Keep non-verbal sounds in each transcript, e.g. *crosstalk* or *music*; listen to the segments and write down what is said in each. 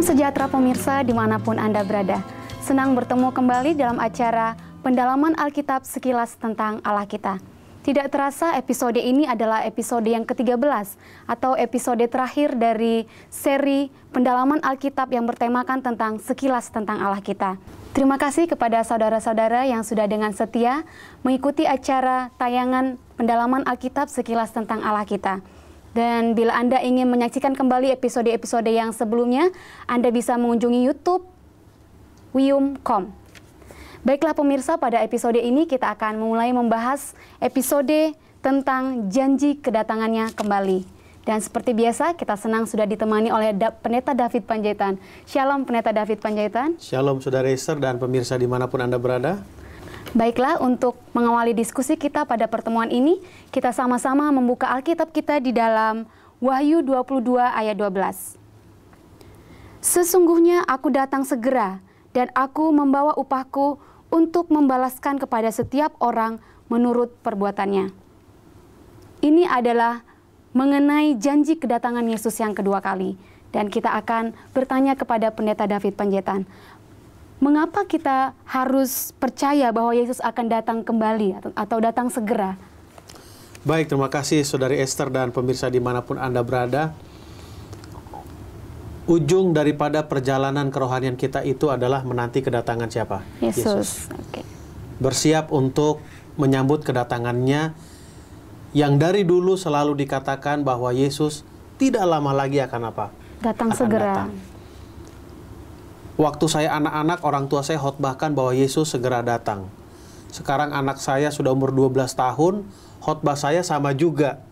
Salam sejahtera pemirsa dimanapun Anda berada. Senang bertemu kembali dalam acara Pendalaman Alkitab Sekilas Tentang Allah Kita. Tidak terasa episode ini adalah episode yang ke-13 atau episode terakhir dari seri Pendalaman Alkitab yang bertemakan tentang sekilas tentang Allah kita. Terima kasih kepada saudara-saudara yang sudah dengan setia mengikuti acara tayangan Pendalaman Alkitab Sekilas Tentang Allah Kita. Dan bila Anda ingin menyaksikan kembali episode-episode yang sebelumnya, Anda bisa mengunjungi YouTube wium.com. Baiklah pemirsa, pada episode ini kita akan mulai membahas episode tentang janji kedatangannya kembali. Dan seperti biasa, kita senang sudah ditemani oleh da Pendeta David Panjaitan. Shalom Pendeta David Panjaitan. Shalom Saudara Esther dan pemirsa dimanapun Anda berada. Baiklah, untuk mengawali diskusi kita pada pertemuan ini, kita sama-sama membuka Alkitab kita di dalam Wahyu 22 ayat 12. Sesungguhnya aku datang segera, dan aku membawa upahku untuk membalaskan kepada setiap orang menurut perbuatannya. Ini adalah mengenai janji kedatangan Yesus yang kedua kali. Dan kita akan bertanya kepada Pendeta David Panjaitan, mengapa kita harus percaya bahwa Yesus akan datang kembali atau, datang segera? Baik, terima kasih Saudari Esther dan pemirsa dimanapun Anda berada. Ujung daripada perjalanan kerohanian kita itu adalah menanti kedatangan siapa? Yesus. Yesus. Okay. Bersiap untuk menyambut kedatangannya yang dari dulu selalu dikatakan bahwa Yesus tidak lama lagi akan apa? Datang akan segera. Datang. Waktu saya anak-anak, orang tua saya khotbahkan bahwa Yesus segera datang. Sekarang anak saya sudah umur 12 tahun, khotbah saya sama juga.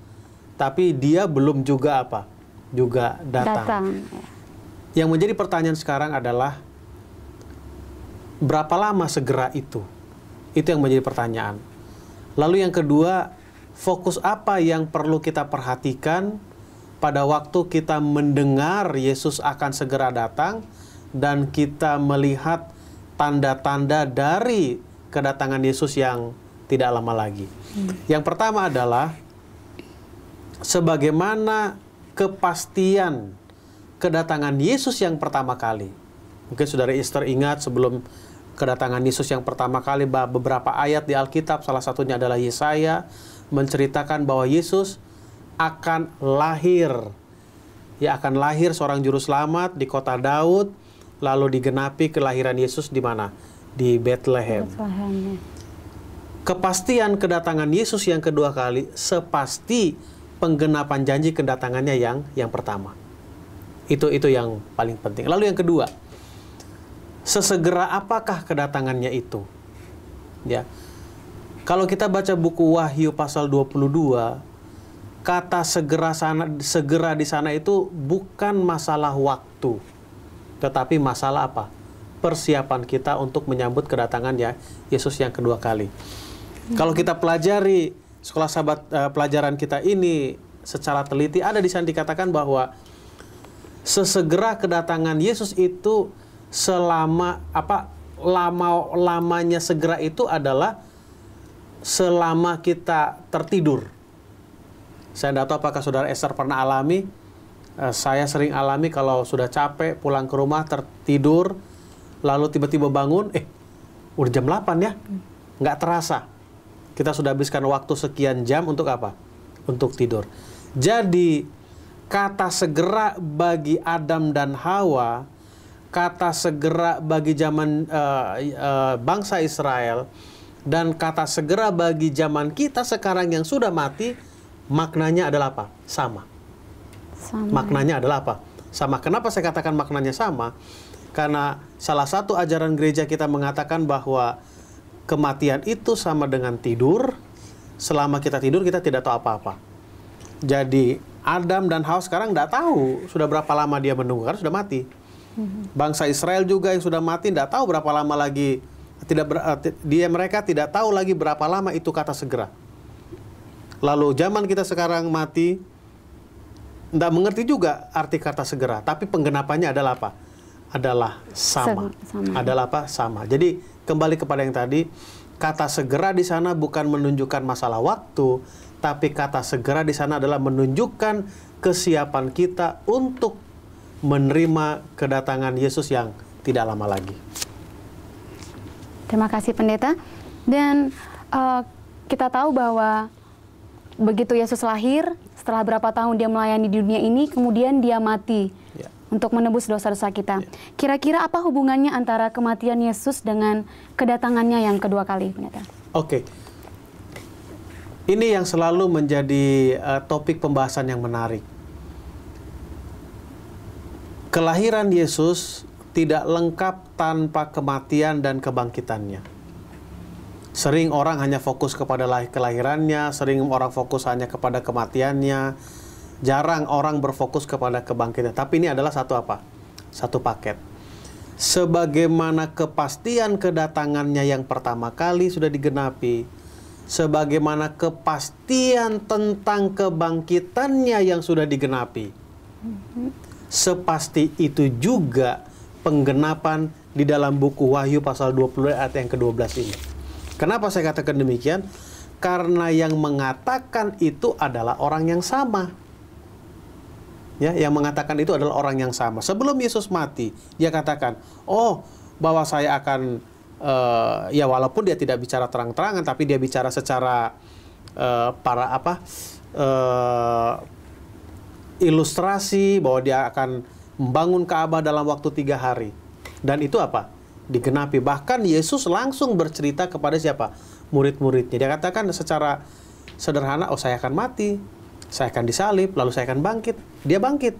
Tapi dia belum juga apa? Juga datang. datang. Ya. Yang menjadi pertanyaan sekarang adalah berapa lama segera itu? Itu yang menjadi pertanyaan. Lalu yang kedua, fokus apa yang perlu kita perhatikan pada waktu kita mendengar Yesus akan segera datang? dan kita melihat tanda-tanda dari kedatangan Yesus yang tidak lama lagi. Hmm. Yang pertama adalah sebagaimana kepastian kedatangan Yesus yang pertama kali. Mungkin saudara Easter ingat sebelum kedatangan Yesus yang pertama kali beberapa ayat di Alkitab salah satunya adalah Yesaya menceritakan bahwa Yesus akan lahir ya akan lahir seorang juru selamat di kota Daud lalu digenapi kelahiran Yesus di mana? Di Bethlehem. Bethlehem. Ya. Kepastian kedatangan Yesus yang kedua kali sepasti penggenapan janji kedatangannya yang yang pertama. Itu itu yang paling penting. Lalu yang kedua, sesegera apakah kedatangannya itu? Ya. Kalau kita baca buku Wahyu pasal 22, kata segera sana segera di sana itu bukan masalah waktu tetapi masalah apa? Persiapan kita untuk menyambut kedatangan ya Yesus yang kedua kali. Kalau kita pelajari sekolah sahabat uh, pelajaran kita ini secara teliti ada di sana dikatakan bahwa sesegera kedatangan Yesus itu selama apa lama lamanya segera itu adalah selama kita tertidur. Saya tidak tahu apakah saudara Esther pernah alami Eh, saya sering alami kalau sudah capek pulang ke rumah tertidur lalu tiba-tiba bangun eh udah jam 8 ya nggak terasa kita sudah habiskan waktu sekian jam untuk apa untuk tidur jadi kata segera bagi Adam dan Hawa kata segera bagi zaman uh, uh, bangsa Israel dan kata segera bagi zaman kita sekarang yang sudah mati maknanya adalah apa sama sama. Maknanya adalah apa? Sama. Kenapa saya katakan maknanya sama? Karena salah satu ajaran gereja kita mengatakan bahwa kematian itu sama dengan tidur. Selama kita tidur kita tidak tahu apa-apa. Jadi Adam dan Hawa sekarang tidak tahu sudah berapa lama dia menunggu karena sudah mati. Mhm. Bangsa Israel juga yang sudah mati tidak tahu berapa lama lagi tidak ber, eh, dia mereka tidak tahu lagi berapa lama itu kata segera. Lalu zaman kita sekarang mati tidak mengerti juga arti kata segera, tapi penggenapannya adalah apa? Adalah sama. sama. Adalah apa? Sama. Jadi kembali kepada yang tadi, kata segera di sana bukan menunjukkan masalah waktu, tapi kata segera di sana adalah menunjukkan kesiapan kita untuk menerima kedatangan Yesus yang tidak lama lagi. Terima kasih pendeta. Dan uh, kita tahu bahwa begitu Yesus lahir, setelah berapa tahun dia melayani di dunia ini, kemudian dia mati yeah. untuk menebus dosa-dosa kita. Ya. Kira-kira yeah. apa hubungannya antara kematian Yesus dengan kedatangannya yang kedua kali, pendeta? Oke. Okay. Ini yang selalu menjadi uh, topik pembahasan yang menarik. Kelahiran Yesus tidak lengkap tanpa kematian dan kebangkitannya. Sering orang hanya fokus kepada kelahirannya, sering orang fokus hanya kepada kematiannya. Jarang orang berfokus kepada kebangkitan. Tapi ini adalah satu apa? Satu paket. Sebagaimana kepastian kedatangannya yang pertama kali sudah digenapi, sebagaimana kepastian tentang kebangkitannya yang sudah digenapi. Sepasti itu juga penggenapan di dalam buku Wahyu pasal 20 ayat yang ke-12 ini. Kenapa saya katakan demikian? Karena yang mengatakan itu adalah orang yang sama. Ya, yang mengatakan itu adalah orang yang sama. Sebelum Yesus mati, dia katakan, "Oh, bahwa saya akan uh, ya walaupun dia tidak bicara terang-terangan tapi dia bicara secara uh, para apa? Uh, ilustrasi bahwa dia akan membangun Ka'bah dalam waktu tiga hari. Dan itu apa? digenapi. Bahkan Yesus langsung bercerita kepada siapa? Murid-muridnya. Dia katakan secara sederhana, oh saya akan mati, saya akan disalib, lalu saya akan bangkit. Dia bangkit.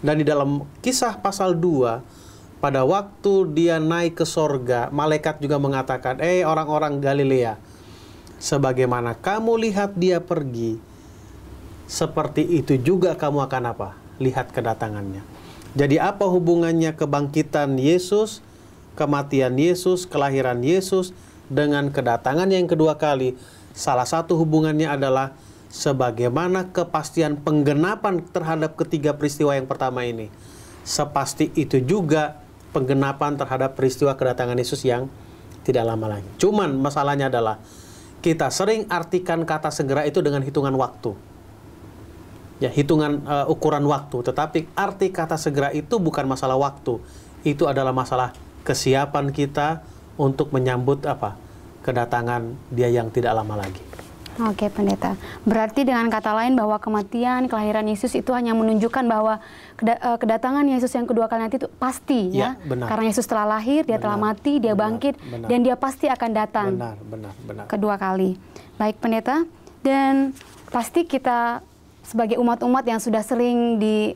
Dan di dalam kisah pasal 2, pada waktu dia naik ke sorga, malaikat juga mengatakan, eh orang-orang Galilea, sebagaimana kamu lihat dia pergi, seperti itu juga kamu akan apa? Lihat kedatangannya. Jadi apa hubungannya kebangkitan Yesus kematian Yesus, kelahiran Yesus, dengan kedatangan yang kedua kali, salah satu hubungannya adalah sebagaimana kepastian penggenapan terhadap ketiga peristiwa yang pertama ini. Sepasti itu juga penggenapan terhadap peristiwa kedatangan Yesus yang tidak lama lagi. Cuman masalahnya adalah kita sering artikan kata segera itu dengan hitungan waktu. Ya, hitungan uh, ukuran waktu, tetapi arti kata segera itu bukan masalah waktu. Itu adalah masalah kesiapan kita untuk menyambut apa kedatangan dia yang tidak lama lagi. Oke, pendeta. Berarti dengan kata lain bahwa kematian, kelahiran Yesus itu hanya menunjukkan bahwa eh, kedatangan Yesus yang kedua kali nanti itu pasti ya. ya? Benar. Karena Yesus telah lahir, dia benar, telah mati, dia benar, bangkit benar. dan dia pasti akan datang. Benar, benar, benar. Kedua kali. Baik, pendeta. Dan pasti kita sebagai umat-umat yang sudah sering di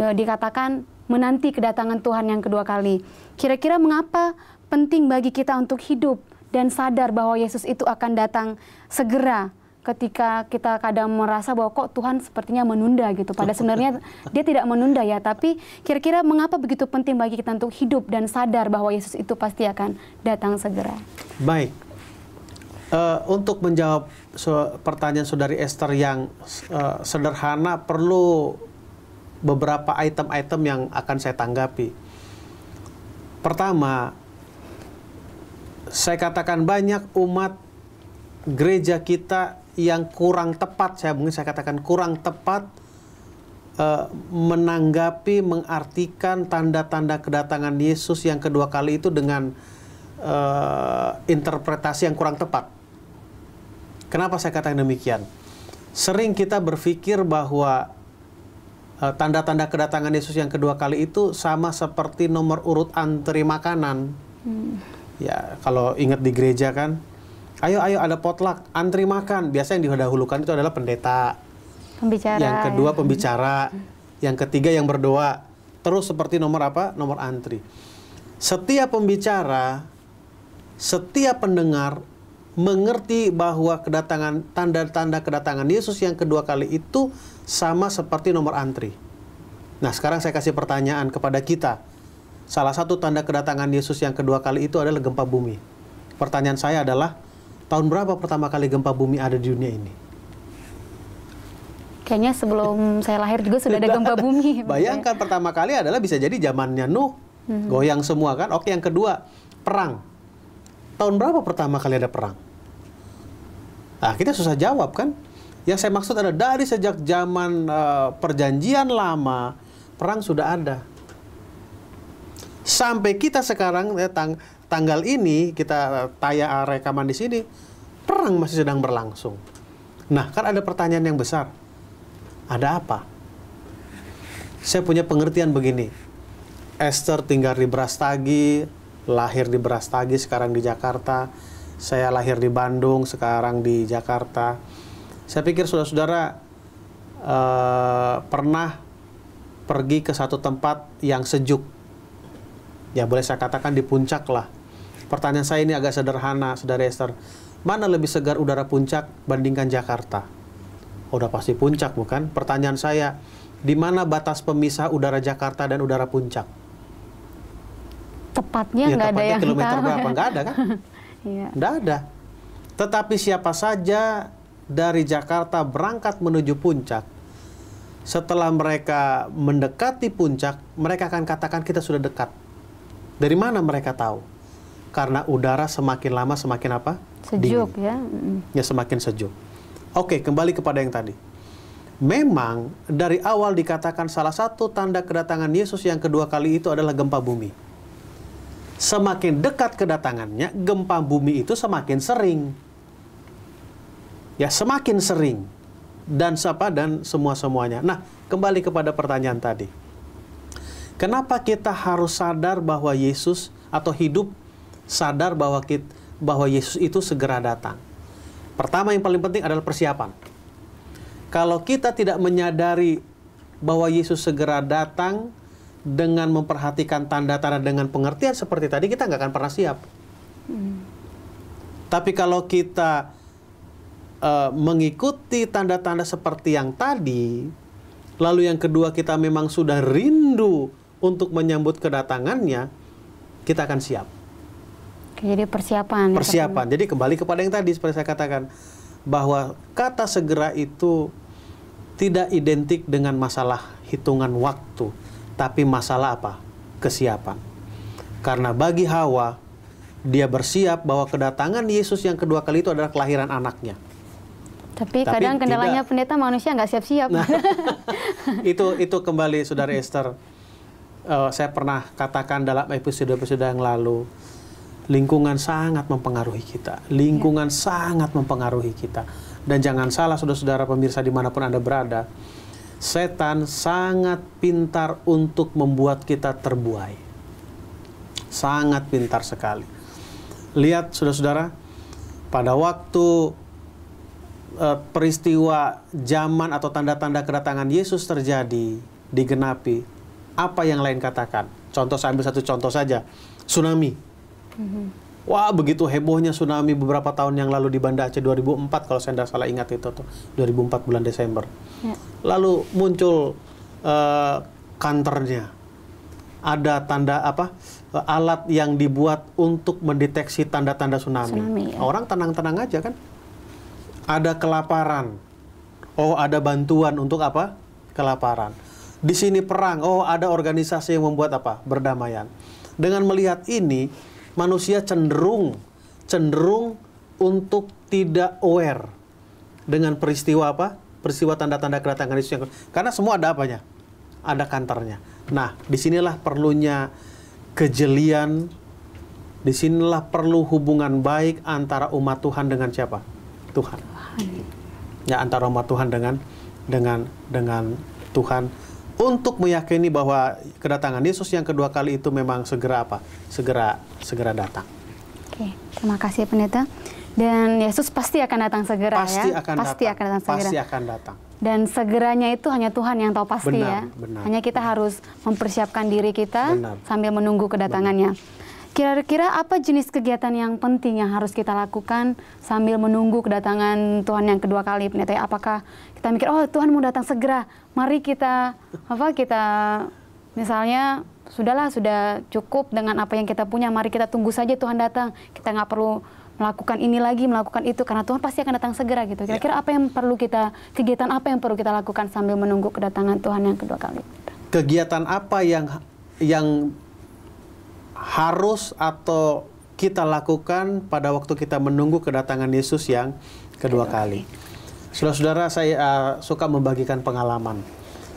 eh, dikatakan menanti kedatangan Tuhan yang kedua kali. Kira-kira mengapa penting bagi kita untuk hidup dan sadar bahwa Yesus itu akan datang segera ketika kita kadang merasa bahwa kok Tuhan sepertinya menunda gitu. Pada sebenarnya dia tidak menunda ya, tapi kira-kira mengapa begitu penting bagi kita untuk hidup dan sadar bahwa Yesus itu pasti akan datang segera. Baik. Uh, untuk menjawab pertanyaan saudari Esther yang uh, sederhana perlu beberapa item-item yang akan saya tanggapi. Pertama, saya katakan banyak umat gereja kita yang kurang tepat, saya mungkin saya katakan kurang tepat eh, menanggapi, mengartikan tanda-tanda kedatangan Yesus yang kedua kali itu dengan eh, interpretasi yang kurang tepat. Kenapa saya katakan demikian? Sering kita berpikir bahwa Eh, tanda-tanda kedatangan Yesus yang kedua kali itu sama seperti nomor urut antri makanan. Hmm. Ya, kalau ingat di gereja kan, ayo ayo ada potluck, antri makan. Biasanya yang didahulukan itu adalah pendeta. Pembicara. Yang kedua ya. pembicara, hmm. yang ketiga yang berdoa. Terus seperti nomor apa? Nomor antri. Setiap pembicara, setiap pendengar mengerti bahwa kedatangan tanda-tanda kedatangan Yesus yang kedua kali itu sama seperti nomor antri. Nah, sekarang saya kasih pertanyaan kepada kita. Salah satu tanda kedatangan Yesus yang kedua kali itu adalah gempa bumi. Pertanyaan saya adalah, tahun berapa pertama kali gempa bumi ada di dunia ini? Kayaknya sebelum *laughs* saya lahir juga sudah ada gempa bumi. *laughs* Bayangkan pertama kali adalah bisa jadi zamannya Nuh, hmm. goyang semua kan. Oke, yang kedua, perang. Tahun berapa pertama kali ada perang? Nah, kita susah jawab kan? Yang saya maksud adalah dari sejak zaman uh, perjanjian lama perang sudah ada. Sampai kita sekarang eh, tang tanggal ini kita eh, taya eh, rekaman di sini, perang masih sedang berlangsung. Nah, kan ada pertanyaan yang besar. Ada apa? Saya punya pengertian begini. Esther tinggal di Brastagi, lahir di Brastagi, sekarang di Jakarta. Saya lahir di Bandung, sekarang di Jakarta saya pikir saudara-saudara uh, pernah pergi ke satu tempat yang sejuk. Ya boleh saya katakan di puncak lah. Pertanyaan saya ini agak sederhana, saudara Esther. Mana lebih segar udara puncak bandingkan Jakarta? Oh, udah pasti puncak bukan? Pertanyaan saya, di mana batas pemisah udara Jakarta dan udara puncak? Tepatnya ya, nggak ada yang kilometer tahu. berapa? Nggak ada kan? *laughs* Iya. Nggak ya. ada. Tetapi siapa saja dari Jakarta berangkat menuju puncak, setelah mereka mendekati puncak, mereka akan katakan kita sudah dekat. Dari mana mereka tahu? Karena udara semakin lama semakin apa? Sejuk ya. Ya semakin sejuk. Oke, kembali kepada yang tadi. Memang dari awal dikatakan salah satu tanda kedatangan Yesus yang kedua kali itu adalah gempa bumi. Semakin dekat kedatangannya, gempa bumi itu semakin sering ya semakin sering dan siapa dan semua semuanya. Nah, kembali kepada pertanyaan tadi. Kenapa kita harus sadar bahwa Yesus atau hidup sadar bahwa kita, bahwa Yesus itu segera datang? Pertama yang paling penting adalah persiapan. Kalau kita tidak menyadari bahwa Yesus segera datang dengan memperhatikan tanda-tanda dengan pengertian seperti tadi, kita nggak akan pernah siap. Hmm. Tapi kalau kita uh, mengikuti tanda-tanda seperti yang tadi, lalu yang kedua kita memang sudah rindu untuk menyambut kedatangannya, kita akan siap. Jadi persiapan. Ya, persiapan. Jadi kembali kepada yang tadi seperti saya katakan bahwa kata segera itu tidak identik dengan masalah hitungan waktu, tapi masalah apa? Kesiapan. Karena bagi Hawa, dia bersiap bahwa kedatangan Yesus yang kedua kali itu adalah kelahiran anaknya. Tapi, Tapi kadang kendalanya tidak. pendeta manusia nggak siap-siap. Nah, *laughs* itu itu kembali saudara Esther. Uh, saya pernah katakan dalam episode-episode yang lalu, lingkungan sangat mempengaruhi kita. Lingkungan ya. sangat mempengaruhi kita. Dan jangan salah saudara-saudara pemirsa dimanapun Anda berada, setan sangat pintar untuk membuat kita terbuai. Sangat pintar sekali. Lihat saudara-saudara, pada waktu uh, peristiwa zaman atau tanda-tanda kedatangan Yesus terjadi, digenapi, apa yang lain katakan? Contoh saya ambil satu contoh saja, tsunami. Mm-hmm. Wah begitu hebohnya tsunami beberapa tahun yang lalu di Banda Aceh 2004 kalau saya tidak salah ingat itu tuh 2004 bulan Desember. Yeah. Lalu muncul uh, eh, kantornya, ada tanda apa? alat yang dibuat untuk mendeteksi tanda-tanda tsunami. tsunami ya. Orang tenang-tenang aja kan ada kelaparan. Oh, ada bantuan untuk apa? Kelaparan. Di sini perang. Oh, ada organisasi yang membuat apa? Berdamaian. Dengan melihat ini, manusia cenderung cenderung untuk tidak aware dengan peristiwa apa? Peristiwa tanda-tanda kedatangan Yesus yang karena semua ada apanya? Ada kantornya. Nah, disinilah perlunya kejelian, disinilah perlu hubungan baik antara umat Tuhan dengan siapa? Tuhan. Ya antara umat Tuhan dengan dengan dengan Tuhan untuk meyakini bahwa kedatangan Yesus yang kedua kali itu memang segera apa? Segera segera datang. Oke, terima kasih pendeta. Dan Yesus pasti akan datang segera ya. pasti ya. Akan pasti datang. akan datang segera. Pasti akan datang. Dan segeranya itu hanya Tuhan yang tahu pasti benar, ya. Benar, hanya kita benar. harus mempersiapkan diri kita benar. sambil menunggu kedatangannya. Benar. Kira-kira apa jenis kegiatan yang penting yang harus kita lakukan sambil menunggu kedatangan Tuhan yang kedua kali, pendeta? Apakah kita mikir, oh Tuhan mau datang segera, mari kita apa kita misalnya sudahlah sudah cukup dengan apa yang kita punya, mari kita tunggu saja Tuhan datang. Kita nggak perlu melakukan ini lagi, melakukan itu karena Tuhan pasti akan datang segera gitu. Ya. Kira-kira apa yang perlu kita kegiatan apa yang perlu kita lakukan sambil menunggu kedatangan Tuhan yang kedua kali? Kegiatan apa yang yang harus atau kita lakukan pada waktu kita menunggu kedatangan Yesus yang kedua iya. kali. Saudara-saudara, saya uh, suka membagikan pengalaman.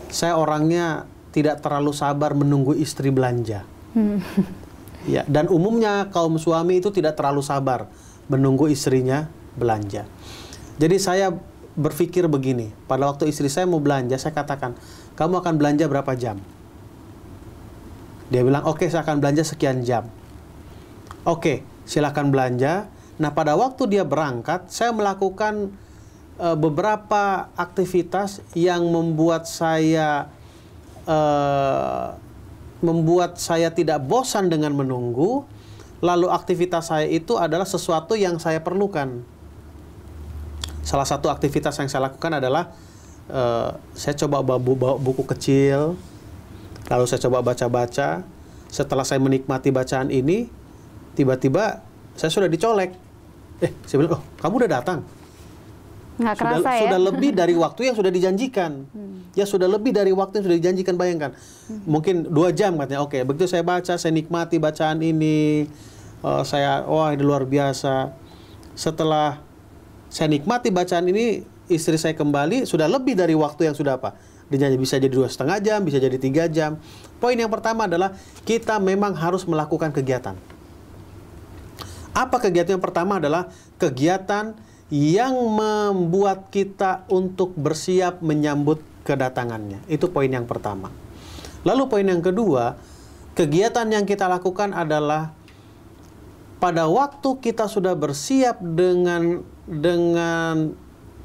Saya orangnya tidak terlalu sabar menunggu istri belanja. Hmm. Ya, dan umumnya kaum suami itu tidak terlalu sabar menunggu istrinya belanja. Jadi saya berpikir begini, pada waktu istri saya mau belanja, saya katakan, kamu akan belanja berapa jam? Dia bilang, oke okay, saya akan belanja sekian jam. Oke, okay, silakan belanja. Nah pada waktu dia berangkat, saya melakukan e, beberapa aktivitas yang membuat saya e, membuat saya tidak bosan dengan menunggu. Lalu aktivitas saya itu adalah sesuatu yang saya perlukan. Salah satu aktivitas yang saya lakukan adalah e, saya coba bawa buku kecil, Lalu saya coba baca-baca. Setelah saya menikmati bacaan ini, tiba-tiba saya sudah dicolek. Eh, saya bilang, oh kamu udah datang. Nggak sudah, kerasa ya? Sudah lebih dari waktu yang sudah dijanjikan. Hmm. Ya sudah lebih dari waktu yang sudah dijanjikan, bayangkan. Hmm. Mungkin dua jam katanya, oke. begitu saya baca, saya nikmati bacaan ini. Uh, saya, wah oh, ini luar biasa. Setelah saya nikmati bacaan ini, istri saya kembali, sudah lebih dari waktu yang sudah apa? Dia bisa jadi dua setengah jam, bisa jadi tiga jam. Poin yang pertama adalah kita memang harus melakukan kegiatan. Apa kegiatan yang pertama adalah kegiatan yang membuat kita untuk bersiap menyambut kedatangannya. Itu poin yang pertama. Lalu poin yang kedua, kegiatan yang kita lakukan adalah pada waktu kita sudah bersiap dengan dengan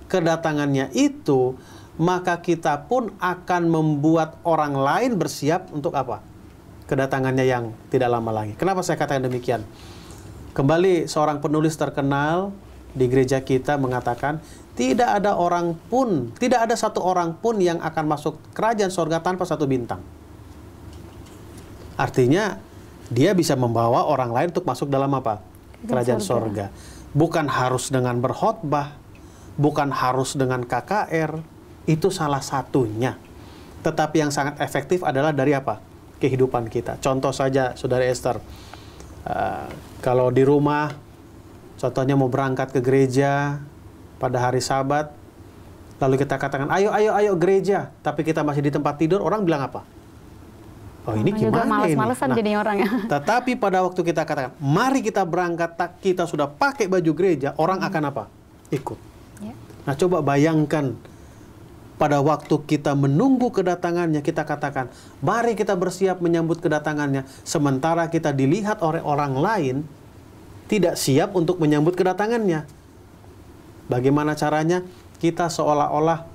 kedatangannya itu, maka kita pun akan membuat orang lain bersiap untuk apa? Kedatangannya yang tidak lama lagi. Kenapa saya katakan demikian? Kembali seorang penulis terkenal di gereja kita mengatakan, tidak ada orang pun, tidak ada satu orang pun yang akan masuk kerajaan sorga tanpa satu bintang. Artinya, dia bisa membawa orang lain untuk masuk dalam apa? Kerajaan sorga. Bukan harus dengan berkhotbah, bukan harus dengan KKR, itu salah satunya. Tetapi yang sangat efektif adalah dari apa? Kehidupan kita. Contoh saja, Saudara Esther, uh, kalau di rumah, contohnya mau berangkat ke gereja pada hari Sabat, lalu kita katakan, ayo, ayo, ayo gereja, tapi kita masih di tempat tidur, orang bilang apa? Oh ini gimana Juga males -malesan ini? Nah, jadi orang ya. *laughs* Tetapi pada waktu kita katakan, mari kita berangkat, kita sudah pakai baju gereja, orang hmm. akan apa? Ikut. Ya. Nah coba bayangkan pada waktu kita menunggu kedatangannya, kita katakan, "Mari kita bersiap menyambut kedatangannya." Sementara kita dilihat oleh orang lain tidak siap untuk menyambut kedatangannya. Bagaimana caranya? Kita seolah-olah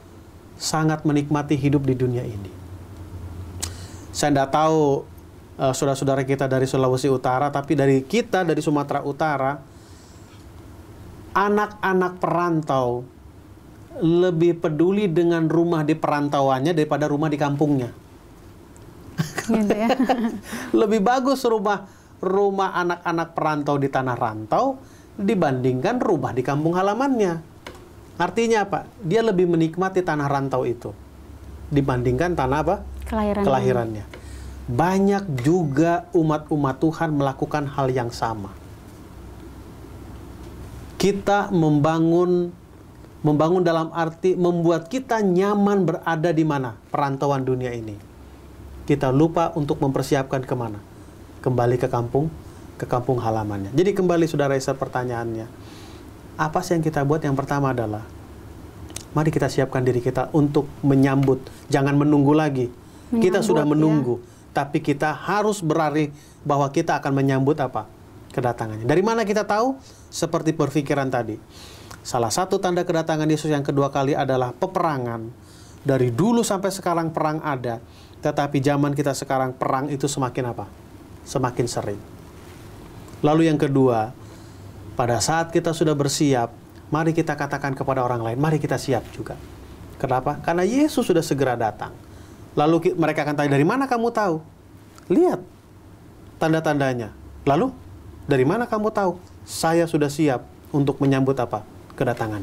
sangat menikmati hidup di dunia ini. Saya tidak tahu uh, saudara-saudara kita dari Sulawesi Utara, tapi dari kita dari Sumatera Utara, anak-anak perantau lebih peduli dengan rumah di perantauannya daripada rumah di kampungnya. Gitu ya. *laughs* lebih bagus rumah rumah anak-anak perantau di tanah rantau dibandingkan rumah di kampung halamannya. Artinya apa? Dia lebih menikmati tanah rantau itu dibandingkan tanah apa? Kelahiran Kelahirannya. Banyak juga umat-umat Tuhan melakukan hal yang sama. Kita membangun Membangun dalam arti membuat kita nyaman berada di mana perantauan dunia ini. Kita lupa untuk mempersiapkan kemana. Kembali ke kampung, ke kampung halamannya. Jadi kembali saudara Esa pertanyaannya. Apa sih yang kita buat? Yang pertama adalah, mari kita siapkan diri kita untuk menyambut. Jangan menunggu lagi. Menyambut, kita sudah ya. menunggu. Ya. Tapi kita harus berlari bahwa kita akan menyambut apa? Kedatangannya. Dari mana kita tahu? Seperti perpikiran tadi Salah satu tanda kedatangan Yesus yang kedua kali adalah peperangan. Dari dulu sampai sekarang perang ada, tetapi zaman kita sekarang perang itu semakin apa? Semakin sering. Lalu yang kedua, pada saat kita sudah bersiap, mari kita katakan kepada orang lain, mari kita siap juga. Kenapa? Karena Yesus sudah segera datang. Lalu mereka akan tanya, dari mana kamu tahu? Lihat tanda-tandanya. Lalu, dari mana kamu tahu? Saya sudah siap untuk menyambut apa? kedatangan.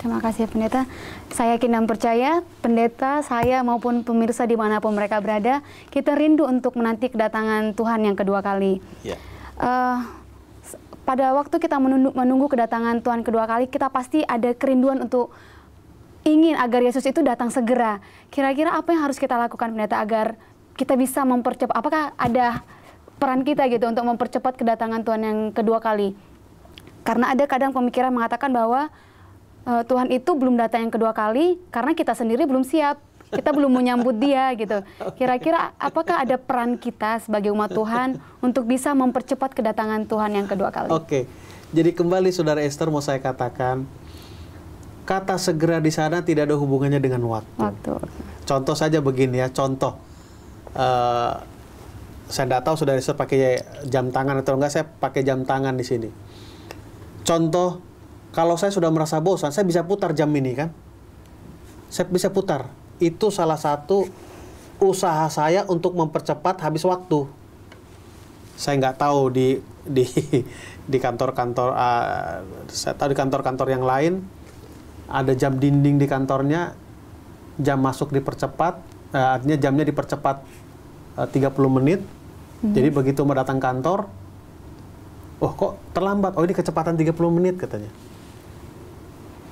Terima kasih Pendeta. Saya yakin dan percaya, Pendeta, saya maupun pemirsa dimanapun mereka berada, kita rindu untuk menanti kedatangan Tuhan yang kedua kali. Yeah. Ya. Uh, pada waktu kita menunggu, menunggu kedatangan Tuhan kedua kali, kita pasti ada kerinduan untuk ingin agar Yesus itu datang segera. Kira-kira apa yang harus kita lakukan Pendeta agar kita bisa mempercepat? Apakah ada peran kita gitu untuk mempercepat kedatangan Tuhan yang kedua kali? Karena ada kadang pemikiran mengatakan bahwa uh, Tuhan itu belum datang yang kedua kali karena kita sendiri belum siap. Kita belum menyambut dia gitu. Kira-kira apakah ada peran kita sebagai umat Tuhan untuk bisa mempercepat kedatangan Tuhan yang kedua kali? Oke. Jadi kembali Saudara Esther mau saya katakan kata segera di sana tidak ada hubungannya dengan waktu. waktu. Contoh saja begini ya, contoh uh, saya tidak tahu Saudara Esther pakai jam tangan atau enggak, saya pakai jam tangan di sini Contoh, kalau saya sudah merasa bosan, saya bisa putar jam ini kan? Saya bisa putar. Itu salah satu usaha saya untuk mempercepat habis waktu. Saya nggak tahu di di *laughs* di kantor-kantor uh, saya tahu di kantor-kantor yang lain ada jam dinding di kantornya jam masuk dipercepat uh, artinya jamnya dipercepat eh, uh, 30 menit. Mm -hmm. Jadi begitu mau kantor oh kok terlambat, oh ini kecepatan 30 menit katanya.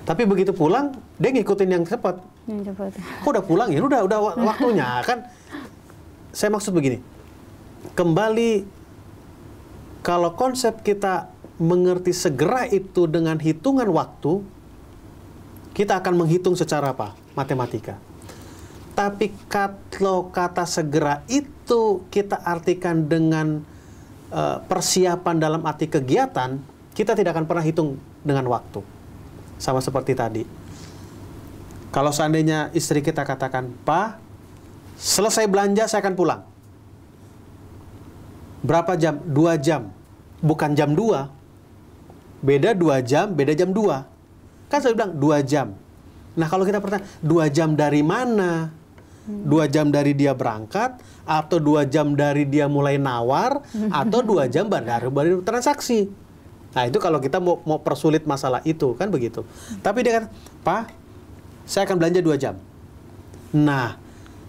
Tapi begitu pulang, dia ngikutin yang cepat. Yang Kok udah pulang ya? Udah, udah *laughs* waktunya kan. Saya maksud begini, kembali kalau konsep kita mengerti segera itu dengan hitungan waktu, kita akan menghitung secara apa? Matematika. Tapi kalau kata segera itu kita artikan dengan Eh, persiapan dalam arti kegiatan, kita tidak akan pernah hitung dengan waktu. Sama seperti tadi. Kalau seandainya istri kita katakan, Pak, selesai belanja saya akan pulang. Berapa jam? Dua jam. Bukan jam dua. Beda dua jam, beda jam dua. Kan saya bilang dua jam. Nah kalau kita pertanyaan, dua jam dari mana? Dua jam dari dia berangkat, atau dua jam dari dia mulai nawar, *laughs* atau dua jam baru baru transaksi. Nah itu kalau kita mau, mau persulit masalah itu kan begitu. Tapi dia kan, Pak, saya akan belanja dua jam. Nah,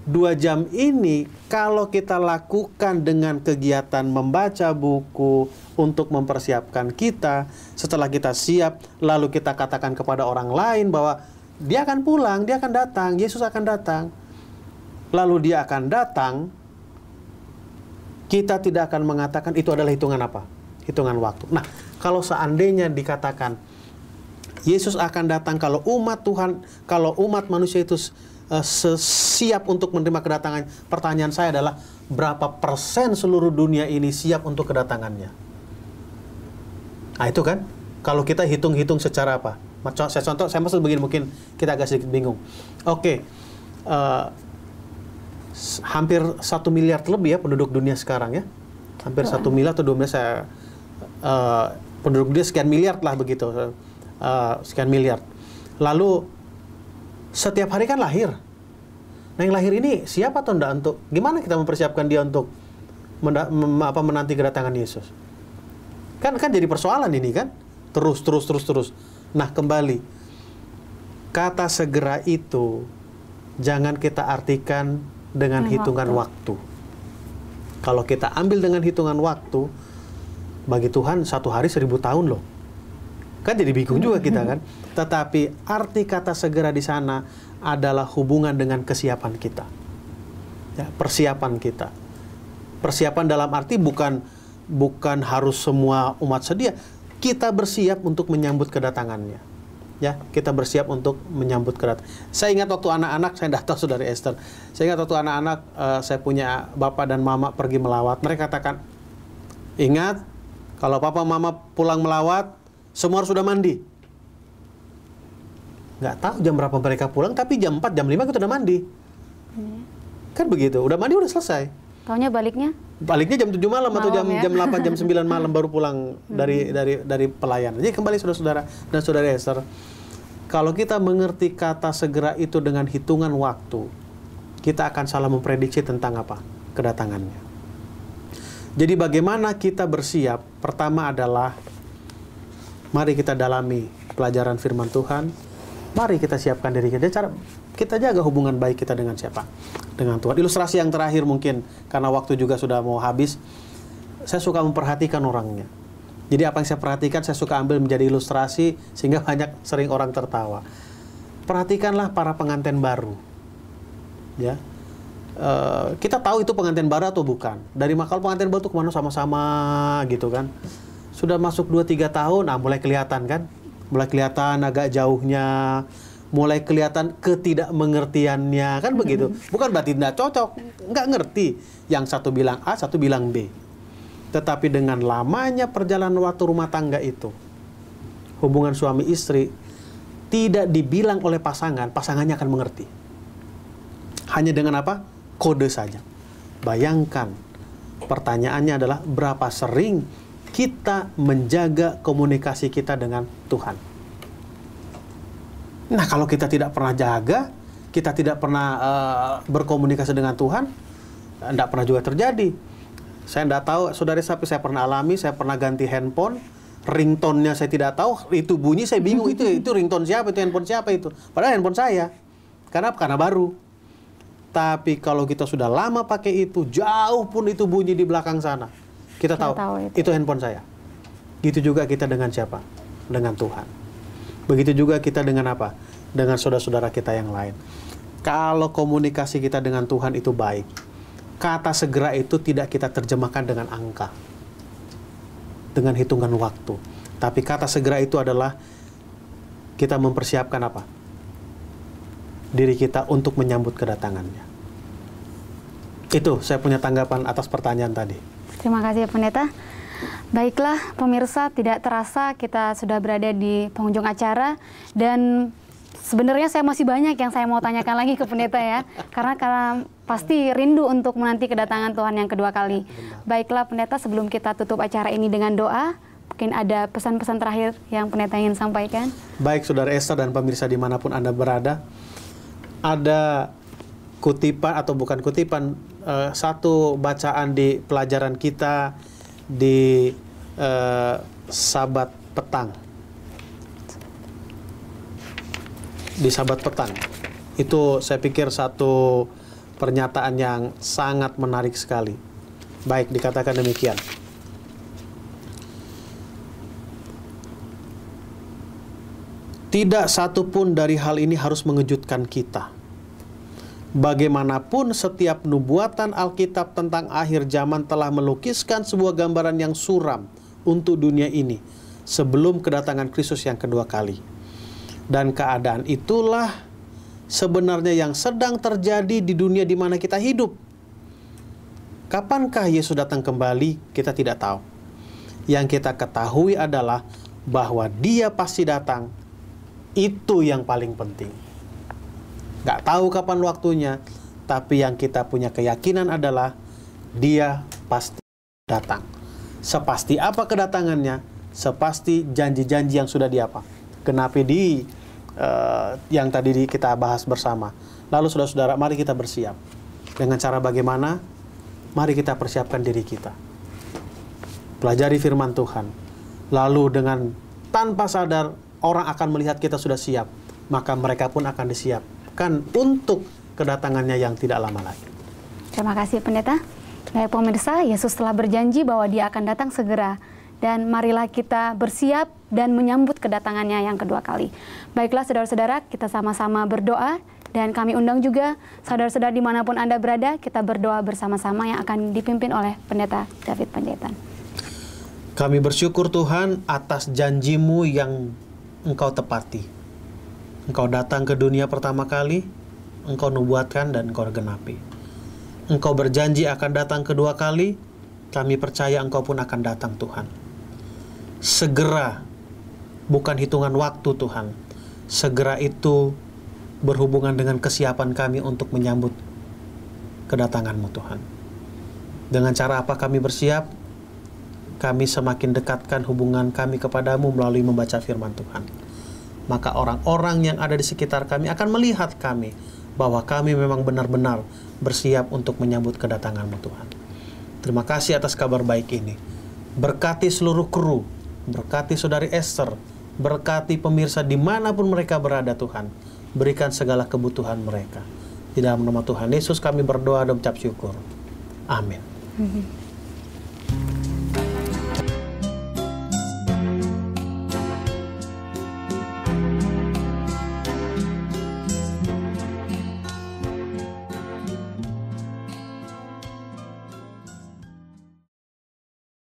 dua jam ini kalau kita lakukan dengan kegiatan membaca buku untuk mempersiapkan kita, setelah kita siap, lalu kita katakan kepada orang lain bahwa dia akan pulang, dia akan datang, Yesus akan datang lalu dia akan datang, kita tidak akan mengatakan itu adalah hitungan apa? Hitungan waktu. Nah, kalau seandainya dikatakan Yesus akan datang kalau umat Tuhan, kalau umat manusia itu eh, siap untuk menerima kedatangan, pertanyaan saya adalah berapa persen seluruh dunia ini siap untuk kedatangannya? Nah, itu kan kalau kita hitung-hitung secara apa? Saya contoh, saya maksud begini mungkin kita agak sedikit bingung. Oke, okay. Eh, hampir satu miliar lebih ya penduduk dunia sekarang ya hampir satu hmm. miliar atau dua miliar saya uh, penduduk dunia sekian miliar lah begitu uh, sekian miliar lalu setiap hari kan lahir nah yang lahir ini siapa atau enggak untuk gimana kita mempersiapkan dia untuk men apa, menanti kedatangan Yesus kan kan jadi persoalan ini kan terus terus terus terus nah kembali kata segera itu jangan kita artikan dengan hitungan waktu. waktu. Kalau kita ambil dengan hitungan waktu, bagi Tuhan satu hari seribu tahun loh. Kan jadi bingung juga kita kan. *laughs* Tetapi arti kata segera di sana adalah hubungan dengan kesiapan kita. Ya, persiapan kita. Persiapan dalam arti bukan bukan harus semua umat sedia. Kita bersiap untuk menyambut kedatangannya ya kita bersiap untuk menyambut kerat. Saya ingat waktu anak-anak saya datang saudari Esther. Saya ingat waktu anak-anak uh, saya punya bapak dan mama pergi melawat. Mereka katakan, ingat kalau papa mama pulang melawat, semua harus sudah mandi. Gak tahu jam berapa mereka pulang, tapi jam 4, jam 5 kita sudah mandi. Iya. Kan begitu, udah mandi udah selesai. Tahunya baliknya? Baliknya jam 7 malam, malam atau jam ya? jam 8 jam 9 malam *laughs* baru pulang dari hmm. dari dari pelayan. Jadi kembali Saudara-saudara dan Saudara Esther, kalau kita mengerti kata segera itu dengan hitungan waktu, kita akan salah memprediksi tentang apa? kedatangannya. Jadi bagaimana kita bersiap? Pertama adalah mari kita dalami pelajaran firman Tuhan. Mari kita siapkan diri kita. Cara kita jaga hubungan baik kita dengan siapa? Dengan Tuhan. Ilustrasi yang terakhir mungkin, karena waktu juga sudah mau habis, saya suka memperhatikan orangnya. Jadi apa yang saya perhatikan, saya suka ambil menjadi ilustrasi, sehingga *laughs* banyak sering orang tertawa. Perhatikanlah para pengantin baru. Ya, e, kita tahu itu pengantin baru atau bukan. Dari makal pengantin baru itu kemana sama-sama gitu kan. Sudah masuk 2-3 tahun, nah mulai kelihatan kan. Mulai kelihatan agak jauhnya, mulai kelihatan ketidakmengertiannya kan begitu. Mm-hmm. Bukan berarti tidak cocok, nggak ngerti. Yang satu bilang A, satu bilang B. Tetapi dengan lamanya perjalanan waktu rumah tangga itu, hubungan suami istri tidak dibilang oleh pasangan, pasangannya akan mengerti. Hanya dengan apa? Kode saja. Bayangkan, pertanyaannya adalah berapa sering kita menjaga komunikasi kita dengan Tuhan. Nah, kalau kita tidak pernah jaga, kita tidak pernah uh, berkomunikasi dengan Tuhan, tidak pernah juga terjadi. Saya tidak tahu, saudari tapi saya pernah alami, saya pernah ganti handphone, ringtonnya saya tidak tahu, itu bunyi saya bingung, itu itu ringtone siapa, itu handphone siapa itu. Padahal handphone saya. Karena Karena baru. Tapi kalau kita sudah lama pakai itu, jauh pun itu bunyi di belakang sana. Kita, kita tahu, tahu itu. itu handphone saya. Gitu juga kita dengan siapa? Dengan Tuhan. Begitu juga kita dengan apa? dengan saudara-saudara kita yang lain. Kalau komunikasi kita dengan Tuhan itu baik, kata segera itu tidak kita terjemahkan dengan angka, dengan hitungan waktu. Tapi kata segera itu adalah kita mempersiapkan apa? Diri kita untuk menyambut kedatangannya. Itu saya punya tanggapan atas pertanyaan tadi. Terima kasih Pendeta. Baiklah pemirsa, tidak terasa kita sudah berada di penghujung acara dan Sebenarnya saya masih banyak yang saya mau tanyakan lagi ke pendeta ya, karena karena pasti rindu untuk menanti kedatangan Tuhan yang kedua kali. Baiklah pendeta, sebelum kita tutup acara ini dengan doa, mungkin ada pesan-pesan terakhir yang pendeta ingin sampaikan. Baik saudara Esther dan pemirsa dimanapun anda berada, ada kutipan atau bukan kutipan eh, satu bacaan di pelajaran kita di uh, Sabat petang di Sabat Petang. Itu saya pikir satu pernyataan yang sangat menarik sekali. Baik, dikatakan demikian. Tidak satupun dari hal ini harus mengejutkan kita. Bagaimanapun, setiap nubuatan Alkitab tentang akhir zaman telah melukiskan sebuah gambaran yang suram untuk dunia ini sebelum kedatangan Kristus yang kedua kali. Dan keadaan itulah sebenarnya yang sedang terjadi di dunia di mana kita hidup. Kapankah Yesus datang kembali, kita tidak tahu. Yang kita ketahui adalah bahwa dia pasti datang. Itu yang paling penting. Gak tahu kapan waktunya, tapi yang kita punya keyakinan adalah dia pasti datang. Sepasti apa kedatangannya, sepasti janji-janji yang sudah diapa genapi di uh, yang tadi kita bahas bersama. Lalu saudara-saudara, mari kita bersiap. Dengan cara bagaimana? Mari kita persiapkan diri kita. Pelajari firman Tuhan. Lalu dengan tanpa sadar orang akan melihat kita sudah siap, maka mereka pun akan disiapkan untuk kedatangannya yang tidak lama lagi. Terima kasih pendeta. Nah, pemirsa, Yesus telah berjanji bahwa dia akan datang segera. Dan marilah kita bersiap dan menyambut kedatangannya yang kedua kali. Baiklah saudara-saudara, kita sama-sama berdoa dan kami undang juga saudara-saudara dimanapun Anda berada, kita berdoa bersama-sama yang akan dipimpin oleh Pendeta David Panjaitan. Kami bersyukur Tuhan atas janjimu yang Engkau tepati. Engkau datang ke dunia pertama kali, Engkau nubuatkan dan Engkau genapi. Engkau berjanji akan datang kedua kali, kami percaya Engkau pun akan datang Tuhan. Segera bukan hitungan waktu Tuhan. Segera itu berhubungan dengan kesiapan kami untuk menyambut kedatangan-Mu Tuhan. Dengan cara apa kami bersiap? Kami semakin dekatkan hubungan kami kepadamu melalui membaca firman Tuhan. Maka orang-orang yang ada di sekitar kami akan melihat kami bahwa kami memang benar-benar bersiap untuk menyambut kedatangan-Mu Tuhan. Terima kasih atas kabar baik ini. Berkati seluruh kru, berkati saudari Esther, Berkati pemirsa dimanapun mereka berada Tuhan. Berikan segala kebutuhan mereka. Di dalam nama Tuhan Yesus kami berdoa dan ucap syukur. Amin. Mm -hmm.